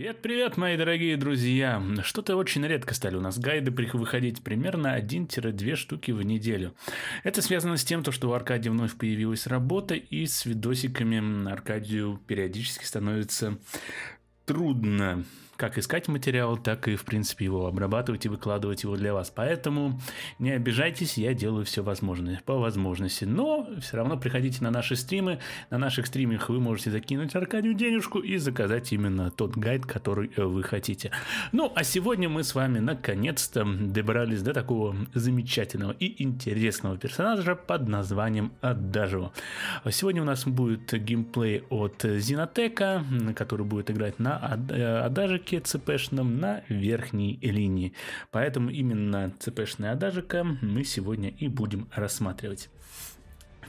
Привет-привет, мои дорогие друзья! Что-то очень редко стали у нас гайды выходить примерно 1-2 штуки в неделю. Это связано с тем, что у Аркадия вновь появилась работа, и с видосиками Аркадию периодически становится трудно как искать материал, так и, в принципе, его обрабатывать и выкладывать его для вас. Поэтому не обижайтесь, я делаю все возможное по возможности. Но все равно приходите на наши стримы. На наших стримах вы можете закинуть Аркадию денежку и заказать именно тот гайд, который э, вы хотите. Ну, а сегодня мы с вами наконец-то добрались до такого замечательного и интересного персонажа под названием Адажио. Сегодня у нас будет геймплей от Зинотека, который будет играть на э, Адажике датчике цепешном на верхней линии. Поэтому именно цепешная адажика мы сегодня и будем рассматривать.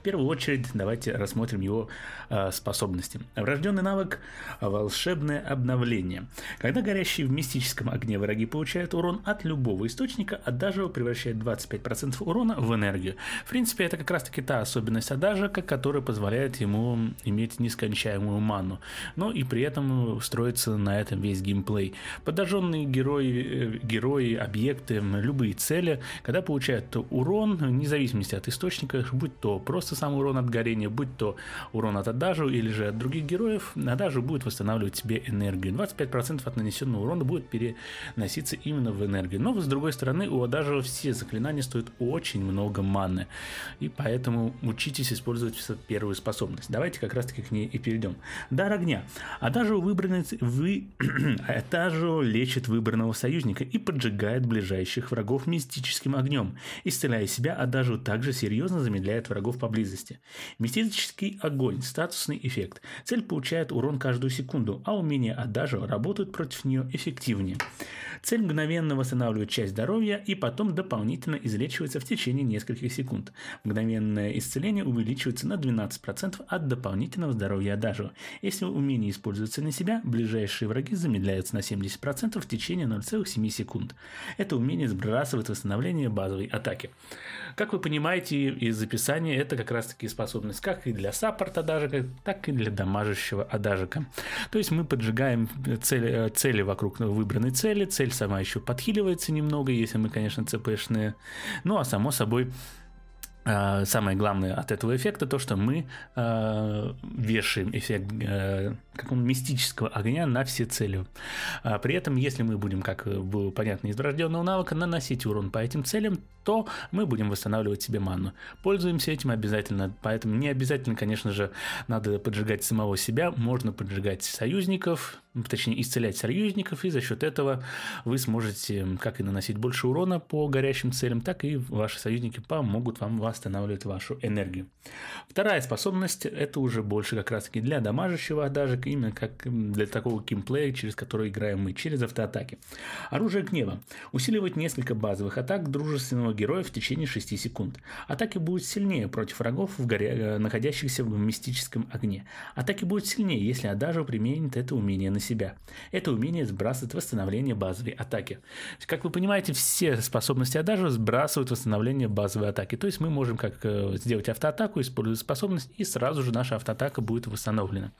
В первую очередь давайте рассмотрим его э, способности. Врожденный навык «Волшебное обновление». Когда горящие в мистическом огне враги получают урон от любого источника, Адажио превращает 25% урона в энергию. В принципе, это как раз таки та особенность Адажика, которая позволяет ему иметь нескончаемую ману. Но и при этом строится на этом весь геймплей. Подожженные герои, э, герои объекты, любые цели, когда получают урон, вне зависимости от источника, будь то просто восстанавливается сам урон от горения, будь то урон от Адажу или же от других героев, Адажу будет восстанавливать себе энергию. 25% от нанесенного урона будет переноситься именно в энергию. Но, с другой стороны, у Адажу все заклинания стоят очень много маны, и поэтому учитесь использовать первую способность. Давайте как раз-таки к ней и перейдем. Дар огня. Адажу выбранный... Вы... Адажу лечит выбранного союзника и поджигает ближайших врагов мистическим огнем. Исцеляя себя, Адажу также серьезно замедляет врагов поблизости близости. Мистический огонь – статусный эффект. Цель получает урон каждую секунду, а умение Адажа работают против нее эффективнее. Цель мгновенно восстанавливает часть здоровья и потом дополнительно излечивается в течение нескольких секунд. Мгновенное исцеление увеличивается на 12% от дополнительного здоровья Адажио. Если умение используется на себя, ближайшие враги замедляются на 70% в течение 0,7 секунд. Это умение сбрасывает восстановление базовой атаки. Как вы понимаете из описания, это как раз таки способность как и для саппорта Адажика, так и для дамажащего Адажика. То есть мы поджигаем цель, э, цели вокруг выбранной цели, цель модель сама еще подхиливается немного, если мы, конечно, цпшные. Ну а само собой а, самое главное от этого эффекта то, что мы а, вешаем эффект э, как он, мистического огня на все цели. А при этом, если мы будем, как было понятно из врожденного навыка, наносить урон по этим целям, то мы будем восстанавливать себе ману. Пользуемся этим обязательно, поэтому не обязательно, конечно же, надо поджигать самого себя, можно поджигать союзников, точнее исцелять союзников, и за счет этого вы сможете как и наносить больше урона по горящим целям, так и ваши союзники помогут вам восстанавливать вашу энергию. Вторая способность это уже больше как раз таки для дамажащего даже именно как для такого геймплея, через который играем мы, через автоатаки. Оружие гнева. Усиливать несколько базовых атак дружественного главного героя в течение 6 секунд. Атаки будут сильнее против врагов, в горе, э, находящихся в мистическом огне. Атаки будут сильнее, если Адажу применит это умение на себя. Это умение сбрасывает восстановление базовой атаки. Как вы понимаете, все способности Адажу сбрасывают восстановление базовой атаки. То есть мы можем как э, сделать автоатаку, использовать способность, и сразу же наша автоатака будет восстановлена.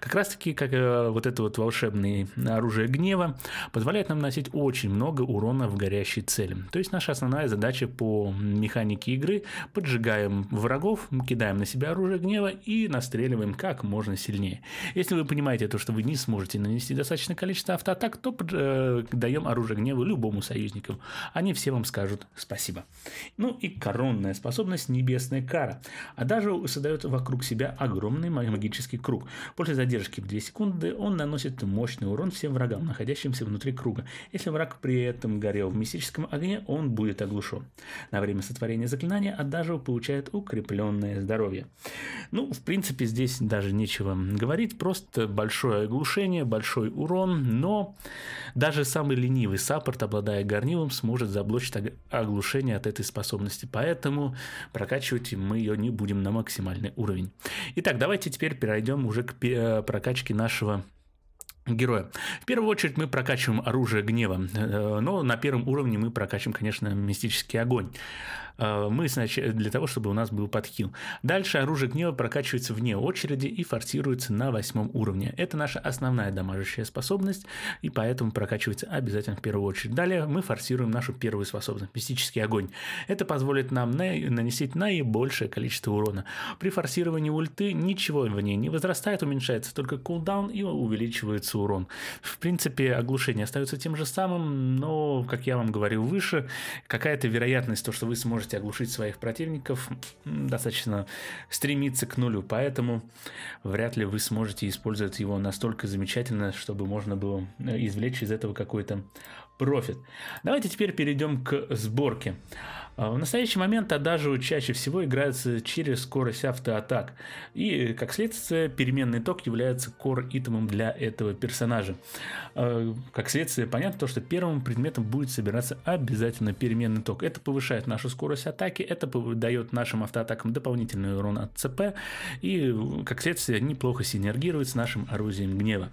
Как раз таки, как э, вот это вот волшебное оружие гнева позволяет нам носить очень много урона в горящей цели. То есть наша основная задача задачи по механике игры. Поджигаем врагов, кидаем на себя оружие гнева и настреливаем как можно сильнее. Если вы понимаете то, что вы не сможете нанести достаточное количество автоатак, то э, даем оружие гнева любому союзнику. Они все вам скажут спасибо. Ну и коронная способность небесная кара. А даже создает вокруг себя огромный магический круг. После задержки в 2 секунды он наносит мощный урон всем врагам, находящимся внутри круга. Если враг при этом горел в мистическом огне, он будет оглушен душу. На время сотворения заклинания Адажио получает укрепленное здоровье. Ну, в принципе, здесь даже нечего говорить, просто большое оглушение, большой урон, но даже самый ленивый саппорт, обладая горнилом, сможет заблочить оглушение от этой способности, поэтому прокачивать мы ее не будем на максимальный уровень. Итак, давайте теперь перейдем уже к прокачке нашего героя. В первую очередь мы прокачиваем оружие гнева, э, но на первом уровне мы прокачиваем, конечно, мистический огонь. Э, мы для того, чтобы у нас был подхил. Дальше оружие гнева прокачивается вне очереди и форсируется на восьмом уровне. Это наша основная дамажащая способность, и поэтому прокачивается обязательно в первую очередь. Далее мы форсируем нашу первую способность, мистический огонь. Это позволит нам на... нанести наибольшее количество урона. При форсировании ульты ничего в ней не возрастает, уменьшается только кулдаун и увеличивается урон. В принципе, оглушение остается тем же самым, но, как я вам говорил выше, какая-то вероятность, то, что вы сможете можете оглушить своих противников, достаточно стремиться к нулю, поэтому вряд ли вы сможете использовать его настолько замечательно, чтобы можно было э, извлечь из этого какой-то профит. Давайте теперь перейдем к сборке. А, в настоящий момент продажи чаще всего играются через скорость автоатак, и, как следствие, переменный ток является кор-итемом для этого персонажа. А, как следствие, понятно то, что первым предметом будет собираться обязательно переменный ток. Это повышает нашу скорость атаки, это дает нашим автоатакам дополнительный урон от ЦП, и, как следствие, неплохо синергирует с нашим орудием гнева.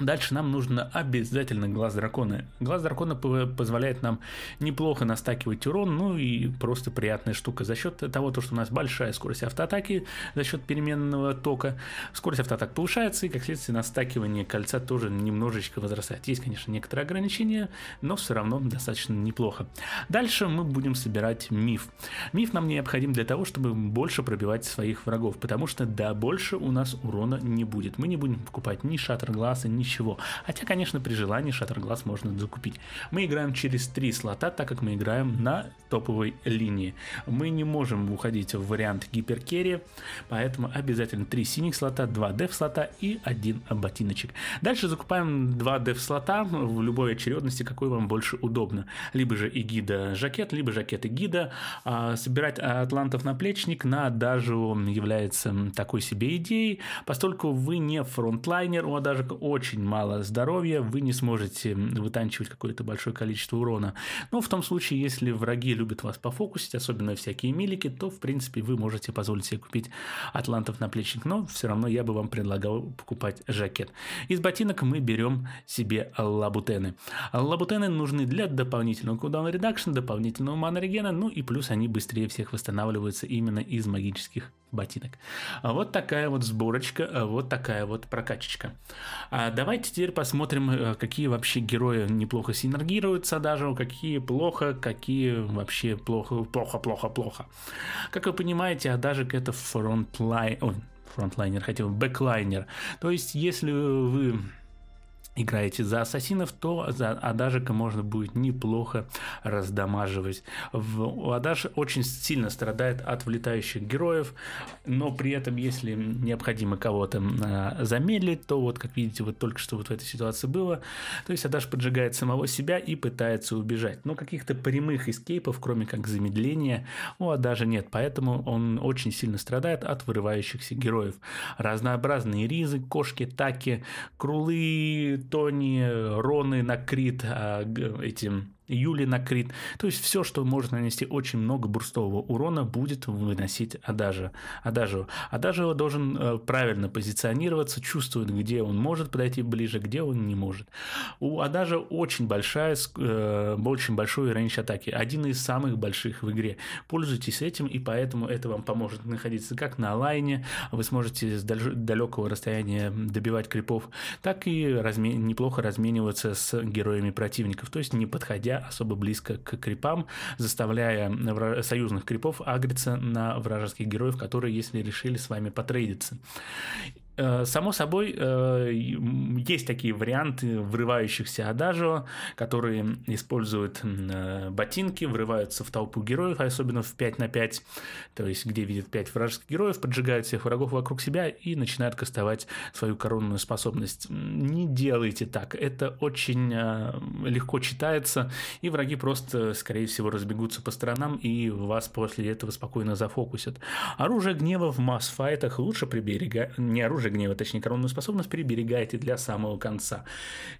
Дальше нам нужно обязательно глаз дракона. Глаз дракона позволяет нам неплохо настакивать урон, ну и просто приятная штука за счет того, то, что у нас большая скорость автоатаки за счет переменного тока. Скорость автоатак повышается, и как следствие настакивание кольца тоже немножечко возрастает. Есть, конечно, некоторые ограничения, но все равно достаточно неплохо. Дальше мы будем собирать миф. Миф нам необходим для того, чтобы больше пробивать своих врагов, потому что да, больше у нас урона не будет. Мы не будем покупать ни шаттер глаза, ни ничего. Хотя, конечно, при желании шаттерглаз можно закупить. Мы играем через три слота, так как мы играем на топовой линии. Мы не можем уходить в вариант гиперкерри, поэтому обязательно три синих слота, два деф слота и один ботиночек. Дальше закупаем два деф слота в любой очередности, какой вам больше удобно. Либо же и гида жакет, либо жакет и гида. А, собирать атлантов на плечник на даже является такой себе идеей, поскольку вы не фронтлайнер, у Адажика очень очень мало здоровья, вы не сможете вытанчивать какое-то большое количество урона. Но в том случае, если враги любят вас пофокусить, особенно всякие милики, то, в принципе, вы можете позволить себе купить атлантов на наплечник, но все равно я бы вам предлагал покупать жакет. Из ботинок мы берем себе лабутены. Лабутены нужны для дополнительного кулдаун редакшн, дополнительного мана регена, ну и плюс они быстрее всех восстанавливаются именно из магических ботинок. Вот такая вот сборочка, вот такая вот прокачечка. А давайте теперь посмотрим, э, какие вообще герои неплохо синергируются даже, какие плохо, какие вообще плохо, плохо, плохо, плохо. Как вы понимаете, а даже это фронтлайн, фронтлайнер, хотя бы бэклайнер. То есть, если вы играете за ассасинов, то за Адажика можно будет неплохо раздамаживать. В, Адаш очень сильно страдает от влетающих героев, но при этом, если необходимо кого-то а, замедлить, то вот, как видите, вот только что вот в этой ситуации было, то есть Адаж поджигает самого себя и пытается убежать. Но каких-то прямых эскейпов, кроме как замедления, у Адажа нет, поэтому он очень сильно страдает от вырывающихся героев. Разнообразные ризы, кошки, таки, крулы, Тони, Роны на Крит, а, этим Юли на крит. То есть все, что может нанести очень много бурстового урона, будет выносить Адажа. Адажу. Адажу должен э, правильно позиционироваться, чувствует, где он может подойти ближе, где он не может. У Адажа очень большая, э, очень большой рейндж атаки. Один из самых больших в игре. Пользуйтесь этим, и поэтому это вам поможет находиться как на лайне, вы сможете с далекого расстояния добивать крипов, так и разме... неплохо размениваться с героями противников. То есть не подходя подходя особо близко к крипам, заставляя союзных крипов агриться на вражеских героев, которые, если решили с вами потрейдиться. Э, само собой, э, есть такие варианты врывающихся адажио, которые используют э, ботинки, врываются в толпу героев, особенно в 5 на 5, то есть где видят 5 вражеских героев, поджигают всех врагов вокруг себя и начинают кастовать свою коронную способность. Не делайте так, это очень легко читается, и враги просто, скорее всего, разбегутся по сторонам и вас после этого спокойно зафокусят. Оружие гнева в масс-файтах лучше приберегать, не оружие, оружие гнева, точнее, коронную способность, приберегаете для самого конца.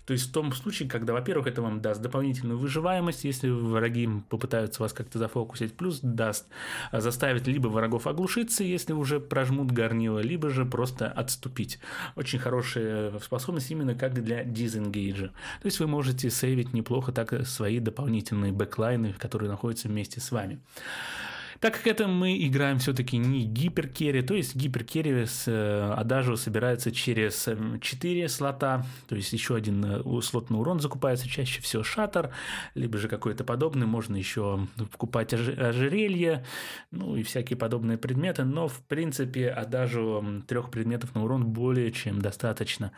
То есть в том случае, когда, во-первых, это вам даст дополнительную выживаемость, если враги попытаются вас как-то зафокусить, плюс даст э, заставит либо врагов оглушиться, если уже прожмут горнило, либо же просто отступить. Очень хорошая способность именно как для дизенгейджа. То есть вы можете сейвить неплохо так свои дополнительные бэклайны, которые находятся вместе с вами. Так как это мы играем все-таки не гиперкерри, то есть гиперкерри с э, Адажио собирается через 4 э, слота, то есть еще один э, слот на урон закупается, чаще всего шатер, либо же какой-то подобный, можно еще покупать ожерелье, ну и всякие подобные предметы, но в принципе Адажио трех предметов на урон более чем достаточно.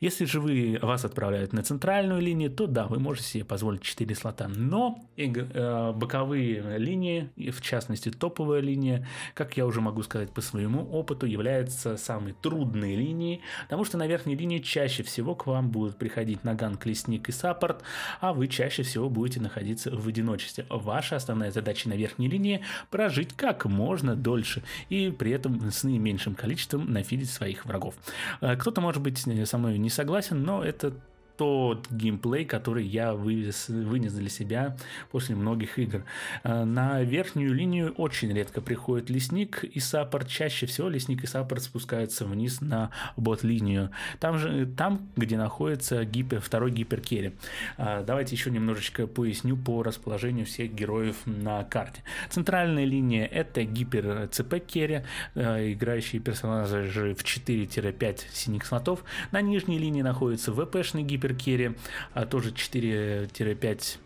Если же вы вас отправляют на центральную линию, то да, вы можете себе позволить 4 слота, но боковые линии, в частности зависимости топовая линия, как я уже могу сказать по своему опыту, является самой трудной линией, потому что на верхней линии чаще всего к вам будут приходить наган, лесник и саппорт, а вы чаще всего будете находиться в одиночестве. Ваша основная задача на верхней линии – прожить как можно дольше и при этом с наименьшим количеством нафидить своих врагов. Э, кто-то, может быть, со мной не согласен, но это тот геймплей, который я вывез, вынес для себя после многих игр. Э, на верхнюю линию очень редко приходит лесник и саппорт. Чаще всего лесник и саппорт спускаются вниз на бот-линию. Там же, там, где находится гипер, второй гиперкерри. Э, давайте еще немножечко поясню по расположению всех героев на карте. Центральная линия это гипер ЦП керри, э, играющие персонажи в 4-5 синих слотов. На нижней линии находится ВПшный гипер Суперкере, а, тоже 4-5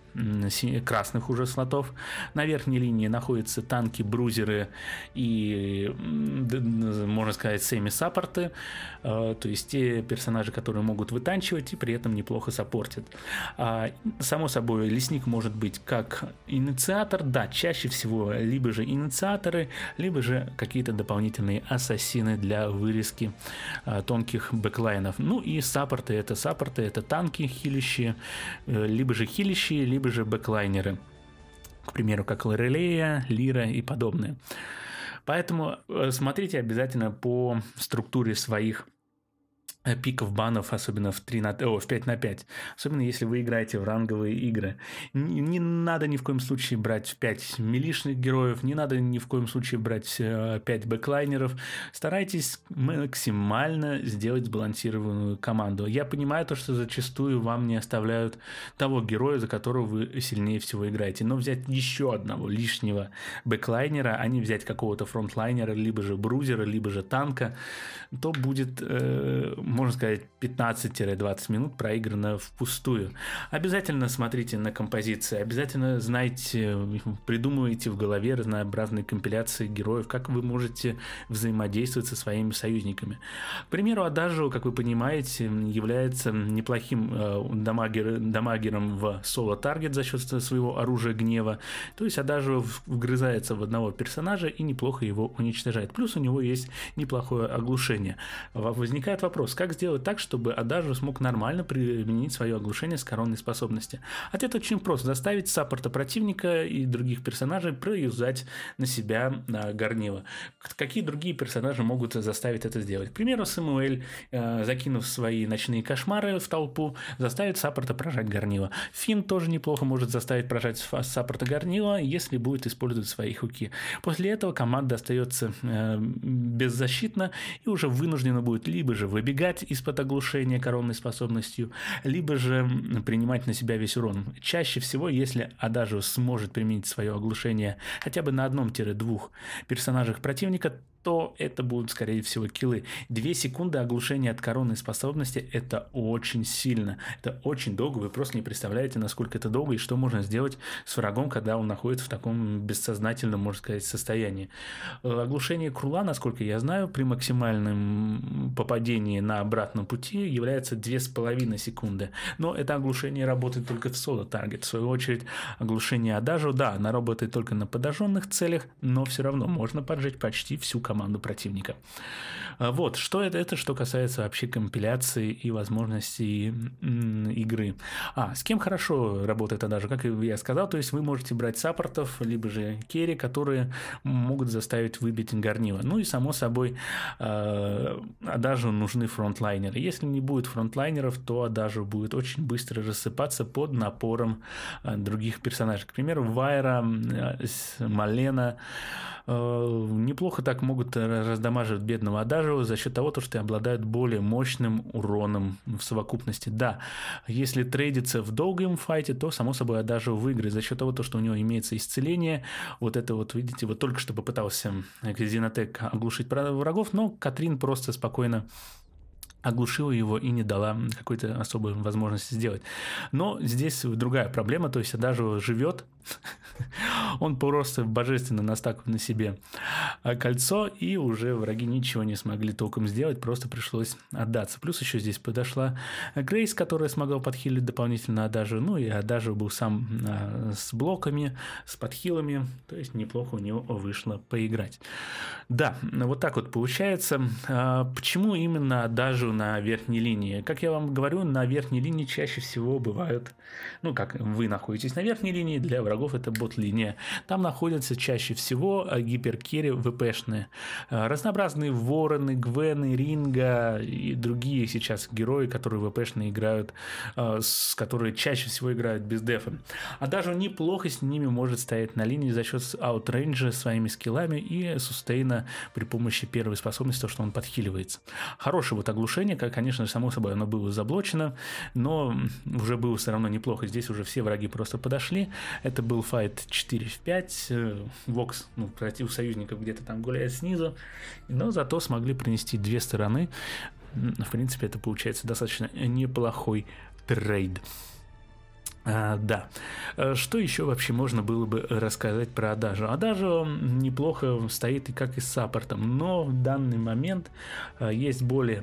красных уже слотов. На верхней линии находятся танки, брузеры и, можно сказать, семи-саппорты, э, то есть те персонажи, которые могут вытанчивать и при этом неплохо саппортят. А, само собой, лесник может быть как инициатор, да, чаще всего либо же инициаторы, либо же какие-то дополнительные ассасины для вырезки э, тонких бэклайнов. Ну и саппорты, это саппорты, это танки хилищие, э, либо же хилищие, либо либо же бэклайнеры, к примеру, как Лорелея, Лира и подобные. Поэтому э, смотрите обязательно по структуре своих Э, пиков банов, особенно в, 3 на, о, в 5 на 5, особенно если вы играете в ранговые игры. Не, не надо ни в коем случае брать 5 милишных героев, не надо ни в коем случае брать 5 э, бэклайнеров. Старайтесь максимально сделать сбалансированную команду. Я понимаю то, что зачастую вам не оставляют того героя, за которого вы сильнее всего играете, но взять еще одного лишнего бэклайнера, а не взять какого-то фронтлайнера, либо же брузера, либо же танка, то будет э, можно сказать, 15-20 минут проиграно впустую. Обязательно смотрите на композиции, обязательно знайте, придумывайте в голове разнообразные компиляции героев, как вы можете взаимодействовать со своими союзниками. К примеру, Адажо, как вы понимаете, является неплохим э, дамагер, дамагером в соло-таргет за счет своего оружия гнева. То есть Адажо вгрызается в одного персонажа и неплохо его уничтожает. Плюс у него есть неплохое оглушение. Возникает вопрос, как сделать так, чтобы Адажу смог нормально применить свое оглушение с коронной способности? Ответ очень прост. Заставить саппорта противника и других персонажей проюзать на себя на горнило. Какие другие персонажи могут заставить это сделать? К примеру, Самуэль, э, закинув свои ночные кошмары в толпу, заставит саппорта прожать горнило. Финн тоже неплохо может заставить прожать саппорта горнила, если будет использовать свои хуки. После этого команда остается э, а, беззащитна и уже вынуждена будет либо же выбегать, умирать из-под оглушения коронной способностью, либо же принимать на себя весь урон. Чаще всего, если Адажио сможет применить свое оглушение хотя бы на одном-двух персонажах противника, то это будут, скорее всего, килы Две секунды оглушения от коронной способности – это очень сильно. Это очень долго. Вы просто не представляете, насколько это долго и что можно сделать с врагом, когда он находится в таком бессознательном, можно сказать, состоянии. Э, оглушение Крула, насколько я знаю, при максимальном попадении на обратном пути является 2,5 секунды. Но это оглушение работает только в соло-таргет. В свою очередь, оглушение Адажу, да, она работает только на подожженных целях, но все равно можно поджечь почти всю команду команду противника. А, вот, что это? Это что касается вообще компиляции и возможностей игры. А, с кем хорошо работает Адажа, как я сказал, то есть вы можете брать саппортов, либо же керри, которые могут заставить выбить горнила. Ну и, само собой, а, даже нужны фронтлайнеры. Если не будет фронтлайнеров, то даже будет очень быстро рассыпаться под напором а, других персонажей. К примеру, Вайра, Малена неплохо так могут могут э, раздамаживать бедного Адажева за счет того, что обладают более мощным уроном в совокупности. Да, если трейдиться в долгом файте, то, само собой, Адажева выиграет за счет того, что у него имеется исцеление. Вот это вот, видите, вот только что попытался Кзинотек оглушить врагов, но Катрин просто спокойно оглушила его и не дала какой-то особой возможности сделать. Но здесь другая проблема, то есть даже живет Он просто божественно настаков на себе кольцо, и уже враги ничего не смогли толком сделать, просто пришлось отдаться. Плюс еще здесь подошла Грейс, которая смогла подхилить дополнительно Адажу, ну и Адажу был сам а, с блоками, с подхилами, то есть неплохо у него вышло поиграть. Да, вот так вот получается. А, почему именно Адажу на верхней линии? Как я вам говорю, на верхней линии чаще всего бывают, ну как вы находитесь на верхней линии, для врагов врагов это бот-линия. Там находятся чаще всего э, гиперкерри ВПшные. Э, разнообразные вороны, гвены, ринга и другие сейчас герои, которые ВПшные играют, э, с которые чаще всего играют без дефа. А даже неплохо с ними может стоять на линии за счет аутрейнджа своими скиллами и сустейна при помощи первой способности, то, что он подхиливается. Хорошее вот оглушение, как, конечно, само собой, оно было заблочено, но уже было все равно неплохо. Здесь уже все враги просто подошли. Это это был файт 4 в 5. Вокс, э, ну, против союзников где-то там гуляет снизу. Но зато смогли принести две стороны. В принципе, это получается достаточно неплохой трейд. А, да. Э, что еще вообще можно было бы рассказать про Адажу? Адажу неплохо стоит и как и с саппортом, но в данный момент э, есть более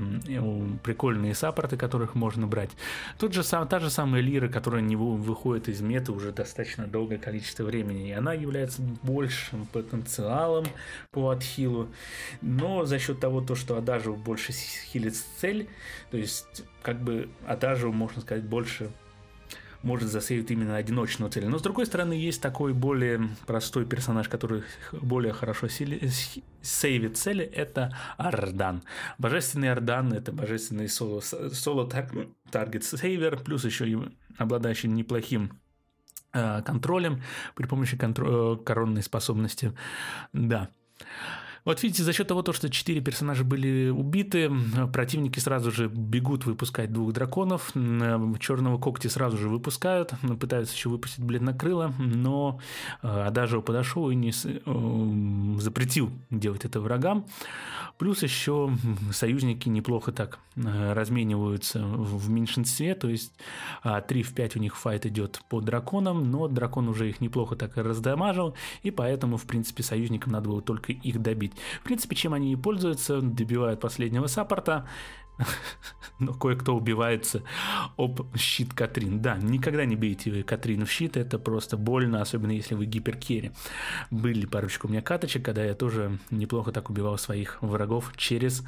прикольные саппорты, которых можно брать. Тут же сам, та же самая Лира, которая не выходит из меты уже достаточно долгое количество времени, и она является большим потенциалом по отхилу, но за счет того, то, что Адажу больше хилит цель, то есть как бы Адажу, можно сказать, больше может засейвить именно одиночную цель. Но с другой стороны, есть такой более простой персонаж, который более хорошо сели, сейвит цели, это Ардан. Божественный Ардан — это божественный соло, соло таргет сейвер, плюс еще и обладающий неплохим э, контролем при помощи контр- э, коронной способности. Да. Вот видите, за счет того, что четыре персонажа были убиты, противники сразу же бегут выпускать двух драконов, черного когти сразу же выпускают, пытаются еще выпустить крыло, но э, Адажио подошел и не э, запретил делать это врагам. Плюс еще союзники неплохо так э, размениваются в меньшинстве, то есть 3 а, в 5 у них файт идет по драконам, но дракон уже их неплохо так раздамажил, и поэтому, в принципе, союзникам надо было только их добить. В принципе, чем они не пользуются, добивают последнего саппорта, но кое-кто убивается об щит Катрин. Да, никогда не бейте Катрин в щит, это просто больно, особенно если вы гиперкерри. Были парочку у меня каточек, когда я тоже неплохо так убивал своих врагов через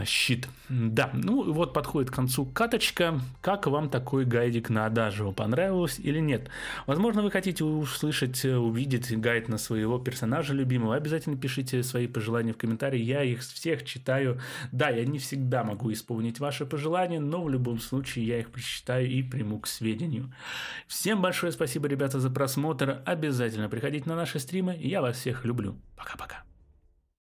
а, щит. Да, ну вот подходит к концу каточка. Как вам такой гайдик на Адажио? Понравилось или нет? Возможно, вы хотите услышать, э, увидеть гайд на своего персонажа любимого. Обязательно пишите свои пожелания в комментарии. Я их всех читаю. Да, я не всегда могу исполнить ваши пожелания, но в любом случае я их прочитаю и приму к сведению. Всем большое спасибо, ребята, за просмотр. Обязательно приходите на наши стримы. Я вас всех люблю. Пока-пока.